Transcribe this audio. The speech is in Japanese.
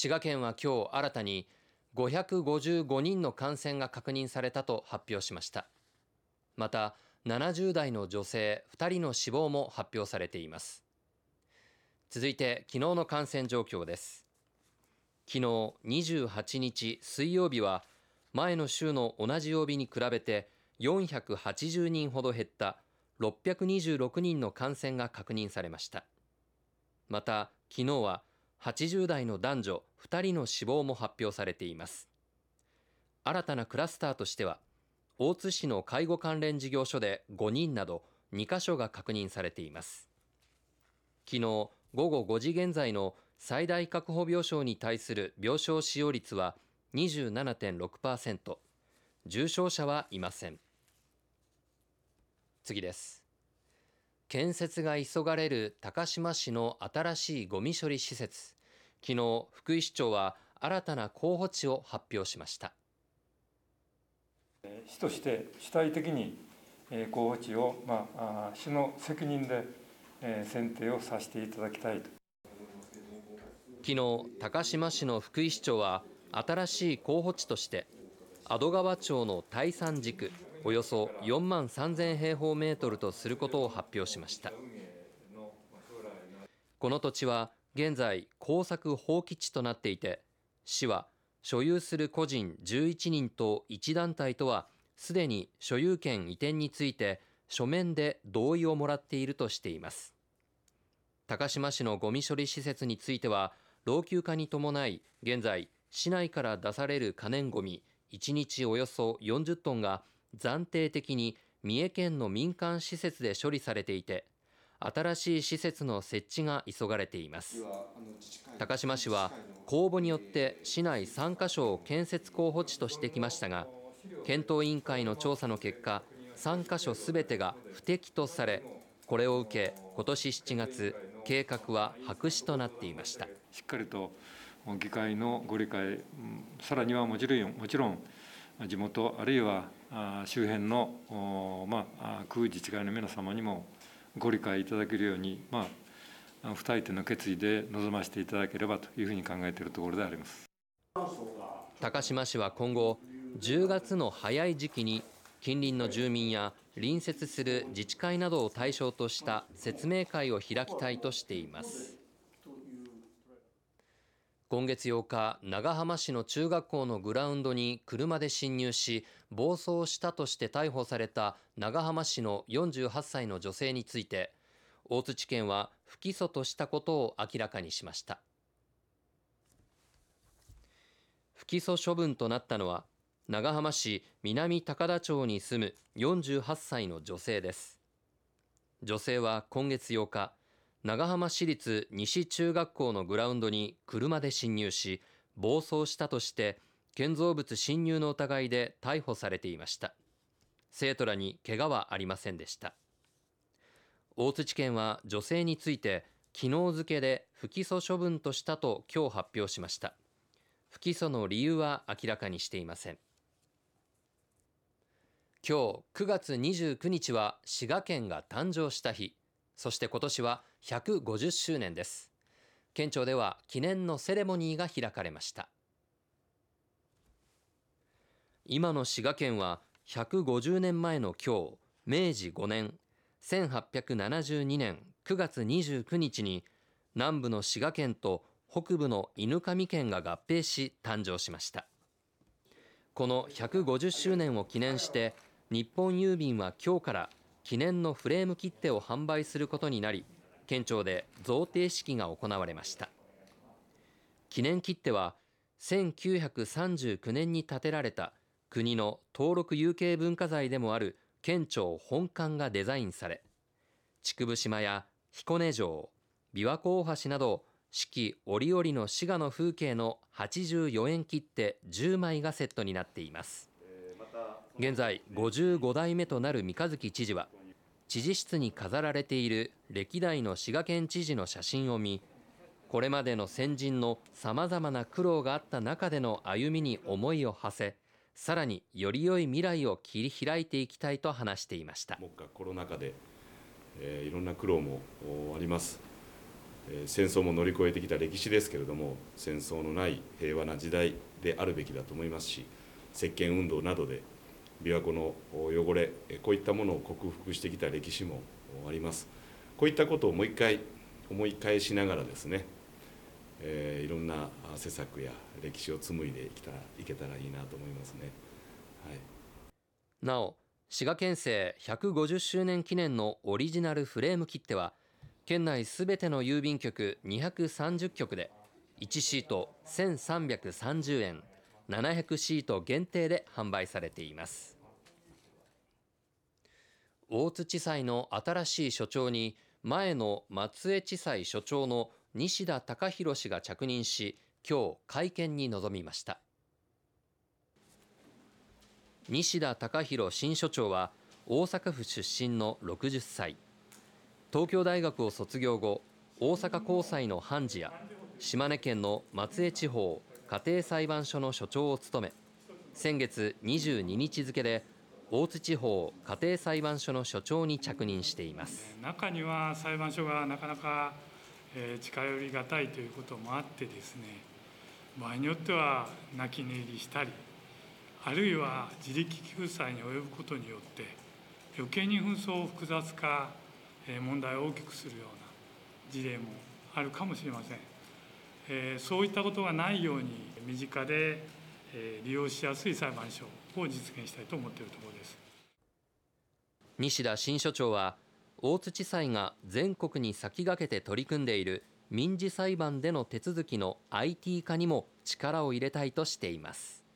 滋賀県は今日新たに555人の感染が確認されたと発表しましたまた70代の女性2人の死亡も発表されています続いて昨日の感染状況です昨日28日水曜日は前の週の同じ曜日に比べて480人ほど減った626人の感染が確認されましたまた昨日は80代の男女2人の死亡も発表されています新たなクラスターとしては大津市の介護関連事業所で5人など2カ所が確認されています昨日午後5時現在の最大確保病床に対する病床使用率は27.6%重症者はいません次です建設が急がれる高島市の新しいごみ処理施設昨日福井市長は新たな候補地を発表しました市として主体的に候補地を、まあ、市の責任で選定をさせていただきたいと昨日高島市の福井市長は新しい候補地として阿戸川町の大山地区およそ4万3000平方メートルとすることを発表しましたこの土地は現在耕作放棄地となっていて市は所有する個人11人と1団体とはすでに所有権移転について書面で同意をもらっているとしています高島市のゴミ処理施設については老朽化に伴い現在市内から出される可燃ごみ1日およそ40トンが暫定的に三重県の民間施設で処理されていて新しい施設の設置が急がれています高島市は公募によって市内3カ所を建設候補地としてきましたが検討委員会の調査の結果3カ所すべてが不適とされこれを受け今年7月計画は白紙となっていましたしっかりと議会のご理解さらにはもちろんもちろん地元あるいは周辺の、まあ、区自治会の皆様にもご理解いただけるように、まあ、不退転の決意で臨ましていただければというふうに考えているところであります高島市は今後10月の早い時期に近隣の住民や隣接する自治会などを対象とした説明会を開きたいとしています。今月8日、長浜市の中学校のグラウンドに車で侵入し、暴走したとして逮捕された長浜市の48歳の女性について、大津地検は不起訴としたことを明らかにしました。不起訴処分となったのは、長浜市南高田町に住む48歳の女性です。女性は今月8日、長浜市立西中学校のグラウンドに車で侵入し暴走したとして建造物侵入の疑いで逮捕されていました生徒らに怪我はありませんでした大津地検は女性について昨日付で不起訴処分としたと今日発表しました不起訴の理由は明らかにしていません今日9月29日は滋賀県が誕生した日そして今年は150周年です。県庁では記念のセレモニーが開かれました。今の滋賀県は150年前の今日、明治5年、1872年9月29日に南部の滋賀県と北部の犬神県が合併し誕生しました。この150周年を記念して日本郵便は今日から記念のフレーム切手を販売することになり県庁で贈呈式が行われました記念切手は1939年に建てられた国の登録有形文化財でもある県庁本館がデザインされ竹生島や彦根城琵琶湖大橋など四季折々の滋賀の風景の84円切手10枚がセットになっています現在55代目となる三日月知事は知事室に飾られている歴代の滋賀県知事の写真を見これまでの先人のさまざまな苦労があった中での歩みに思いを馳せさらにより良い未来を切り開いていきたいと話していましたコロナ禍で、えー、いろんな苦労もあります、えー、戦争も乗り越えてきた歴史ですけれども戦争のない平和な時代であるべきだと思いますし石鹸運動などで琵琶湖の汚れこういったものを克服してきた歴史もありますこういったことをもう一回思い返しながらですね、えー、いろんな施策や歴史を紡いでいけたらいけたらいいなと思いますね、はい、なお滋賀県政150周年記念のオリジナルフレーム切手は県内すべての郵便局230局で1シート1330円700シート限定で販売されています大津地裁の新しい所長に前の松江地裁所長の西田隆弘氏が着任し今日会見に臨みました西田隆弘新所長は大阪府出身の60歳東京大学を卒業後大阪高裁の判事や島根県の松江地方家庭裁判所の所長を務め先月22日付で大津地方家庭裁判所の所長に着任しています中には裁判所がなかなか、え近寄りがたいということもあってですね場合によっては泣き寝入りしたりあるいは自力救済に及ぶことによって余計に紛争を複雑化問題を大きくするような事例もあるかもしれません。そういったことがないように身近で利用しやすい裁判所を実現したいと思っているところです西田新所長は大津地裁が全国に先駆けて取り組んでいる民事裁判での手続きの IT 化にも力を入れたいとしています。